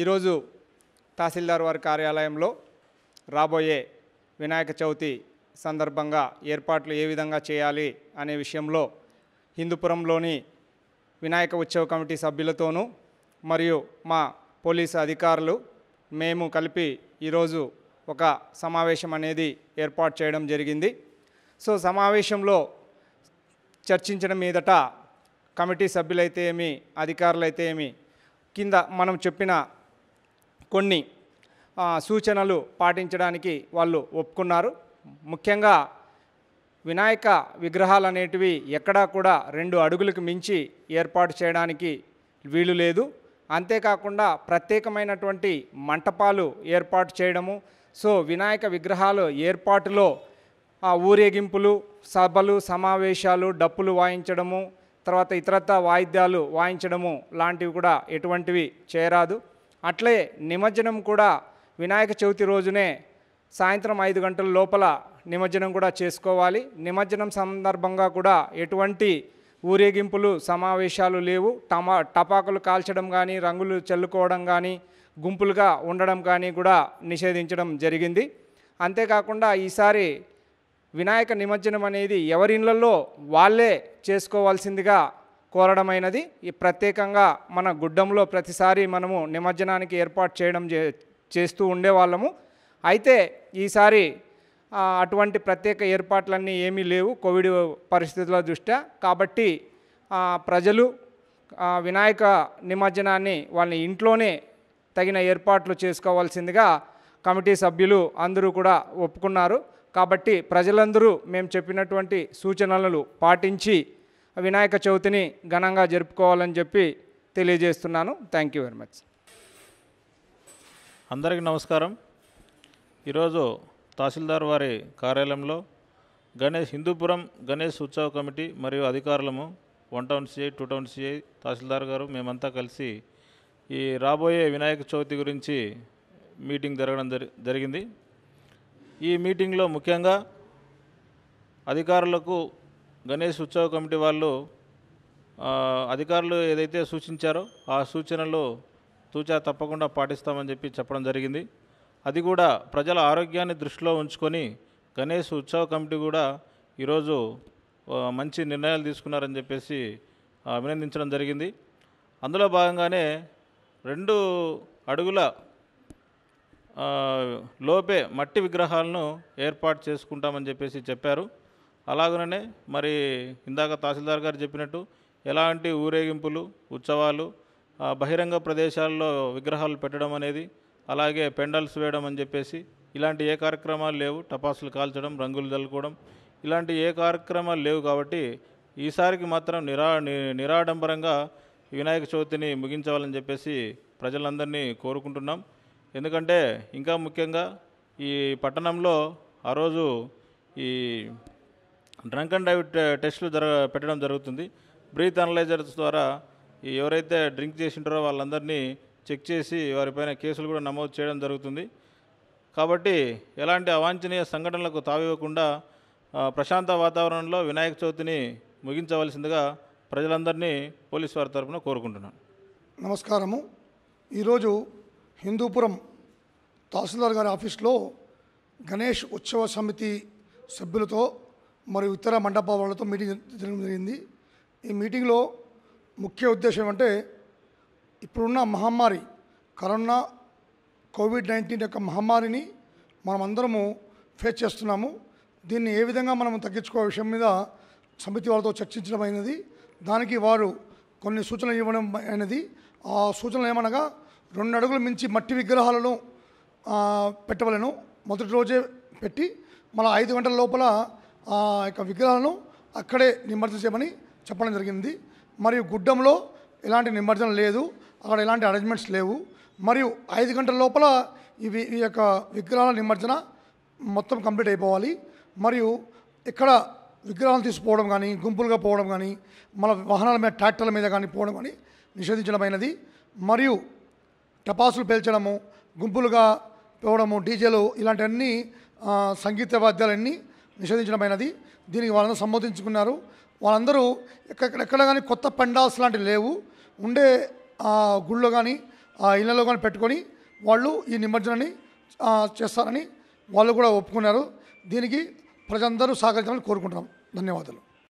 ఈరోజు తహసీల్దార్ వారి కార్యాలయంలో రాబోయే వినాయక చవితి సందర్భంగా ఏర్పాట్లు ఏ విధంగా చేయాలి అనే విషయంలో హిందూపురంలోని వినాయక ఉత్సవ కమిటీ సభ్యులతోనూ మరియు మా పోలీసు అధికారులు మేము కలిపి ఈరోజు ఒక సమావేశం అనేది ఏర్పాటు చేయడం జరిగింది సో సమావేశంలో చర్చించడం మీదట కమిటీ సభ్యులైతే ఏమి అధికారులైతే ఏమి కింద మనం చెప్పిన కొన్ని సూచనలు పాటించడానికి వాళ్ళు ఒప్పుకున్నారు ముఖ్యంగా వినాయక విగ్రహాలు అనేటివి ఎక్కడా కూడా రెండు అడుగులకు మించి ఏర్పాటు చేయడానికి వీలు లేదు అంతేకాకుండా ప్రత్యేకమైనటువంటి మంటపాలు ఏర్పాటు చేయడము సో వినాయక విగ్రహాలు ఏర్పాటులో ఊరేగింపులు సభలు సమావేశాలు డప్పులు వాయించడము తర్వాత ఇతరత్ర వాయిద్యాలు వాయించడము లాంటివి కూడా ఎటువంటివి చేరాదు అట్లే నిమజ్జనం కూడా వినాయక చవితి రోజునే సాయంత్రం ఐదు గంటల లోపల నిమజ్జనం కూడా చేసుకోవాలి నిమజ్జనం సందర్భంగా కూడా ఎటువంటి ఊరేగింపులు సమావేశాలు లేవు టమా టపాకులు కాల్చడం కానీ రంగులు చల్లుకోవడం కానీ గుంపులుగా ఉండడం కానీ కూడా నిషేధించడం జరిగింది అంతేకాకుండా ఈసారి వినాయక నిమజ్జనం అనేది ఎవరిళ్లలో వాళ్ళే చేసుకోవాల్సిందిగా కోరడమైనది ఈ ప్రత్యేకంగా మన గుడ్డంలో ప్రతిసారి మనము నిమజ్జనానికి ఏర్పాటు చేయడం చే చేస్తూ ఉండేవాళ్ళము అయితే ఈసారి అటువంటి ప్రత్యేక ఏర్పాట్లన్నీ ఏమీ లేవు కోవిడ్ పరిస్థితుల దృష్ట్యా కాబట్టి ప్రజలు వినాయక నిమజ్జనాన్ని వాళ్ళని ఇంట్లోనే తగిన ఏర్పాట్లు చేసుకోవాల్సిందిగా కమిటీ సభ్యులు అందరూ కూడా ఒప్పుకున్నారు కాబట్టి ప్రజలందరూ మేము చెప్పినటువంటి సూచనలను పాటించి వినాయక చవితిని ఘనంగా జరుపుకోవాలని చెప్పి తెలియజేస్తున్నాను థ్యాంక్ యూ వెరీ మచ్ అందరికీ నమస్కారం ఈరోజు తహసీల్దార్ వారి కార్యాలయంలో గణేష్ హిందూపురం గణేష్ ఉత్సవ కమిటీ మరియు అధికారులము one town CI two town CI తహసీల్దార్ గారు మేమంతా కలిసి ఈ రాబోయే వినాయక చవితి గురించి మీటింగ్ జరగడం జరిగింది ఈ మీటింగ్లో ముఖ్యంగా అధికారులకు గణేష్ ఉత్సవ కమిటీ వాళ్ళు అధికారులు ఏదైతే సూచించారో ఆ సూచనలు తూచా తప్పకుండా పాటిస్తామని చెప్పి చెప్పడం జరిగింది అది కూడా ప్రజల ఆరోగ్యాన్ని దృష్టిలో ఉంచుకొని గణేష్ ఉత్సవ కమిటీ కూడా ఈరోజు మంచి నిర్ణయాలు తీసుకున్నారని చెప్పేసి అభినందించడం జరిగింది అందులో భాగంగానే రెండు అడుగుల లోపే మట్టి విగ్రహాలను ఏర్పాటు చేసుకుంటామని చెప్పేసి చెప్పారు అలాగనే మరి ఇందాక తహసీల్దార్ గారు చెప్పినట్టు ఎలాంటి ఊరేగింపులు ఉత్సవాలు బహిరంగ ప్రదేశాల్లో విగ్రహాలు పెట్టడం అనేది అలాగే పెండల్స్ వేయడం అని చెప్పేసి ఇలాంటి ఏ కార్యక్రమాలు లేవు టపాసులు కాల్చడం రంగులు చల్లుకోవడం ఇలాంటి ఏ కార్యక్రమాలు లేవు కాబట్టి ఈసారికి మాత్రం నిరా నిరాడంబరంగా వినాయక చవితిని ముగించవాలని చెప్పేసి ప్రజలందరినీ కోరుకుంటున్నాం ఎందుకంటే ఇంకా ముఖ్యంగా ఈ పట్టణంలో ఆ రోజు ఈ డ్రంక్ అండ్ డ్రైవ్ టెస్టులు జరగ పెట్టడం జరుగుతుంది బ్రీత్ అనలైజర్స్ ద్వారా ఎవరైతే డ్రింక్ చేసింటారో వాళ్ళందరినీ చెక్ చేసి వారిపైన కేసులు కూడా నమోదు చేయడం జరుగుతుంది కాబట్టి ఎలాంటి అవాంఛనీయ సంఘటనలకు తావివ్వకుండా ప్రశాంత వాతావరణంలో వినాయక చవితిని ముగించవలసిందిగా ప్రజలందరినీ పోలీసు వారి తరఫున కోరుకుంటున్నాను నమస్కారము ఈరోజు హిందూపురం తహసీల్దార్ గారి ఆఫీస్లో గణేష్ ఉత్సవ సమితి సభ్యులతో మరియు ఉత్తర మండప వాళ్ళతో మీటింగ్ జరగడం జరిగింది ఈ మీటింగ్లో ముఖ్య ఉద్దేశం అంటే ఇప్పుడున్న మహమ్మారి కరోనా కోవిడ్ నైన్టీన్ యొక్క మహమ్మారిని మనమందరము ఫేస్ చేస్తున్నాము దీన్ని ఏ విధంగా మనం తగ్గించుకో విషయం మీద సమితి వాళ్ళతో చర్చించడం అయినది దానికి వారు కొన్ని సూచనలు ఇవ్వడం అయినది ఆ సూచనలు ఏమనగా రెండు అడుగులు మించి మట్టి విగ్రహాలను పెట్టవలను మొదటి రోజే పెట్టి మళ్ళీ ఐదు గంటల లోపల ఆ యొక్క విగ్రహాలను అక్కడే నిమజ్జనం చేయమని చెప్పడం జరిగింది మరియు గుడ్డంలో ఎలాంటి నిమజ్జనం లేదు అక్కడ ఎలాంటి అరేంజ్మెంట్స్ లేవు మరియు ఐదు గంటల లోపల ఇవి ఈ యొక్క విగ్రహాల నిమజ్జన మొత్తం కంప్లీట్ అయిపోవాలి మరియు ఇక్కడ విగ్రహాలు తీసుకుపోవడం కానీ గుంపులుగా పోవడం కానీ మన వాహనాల మీద ట్రాక్టర్ల మీద కానీ పోవడం కానీ నిషేధించడమైనది మరియు టపాసులు పేల్చడము గుంపులుగా పోవడము డీజేలు ఇలాంటివన్నీ సంగీత వాద్యాలన్నీ నిషేధించడమైనది దీనికి వాళ్ళందరూ సంబోధించుకున్నారు వాళ్ళందరూ ఎక్కడెక్కడ కానీ కొత్త పెండాల్స్ లాంటివి లేవు ఉండే గుళ్ళో కానీ ఆ ఇళ్లలో కానీ పెట్టుకొని వాళ్ళు ఈ నిమజ్జనాన్ని చేస్తారని వాళ్ళు కూడా ఒప్పుకున్నారు దీనికి ప్రజలందరూ సహకరించాలని కోరుకుంటున్నాం ధన్యవాదాలు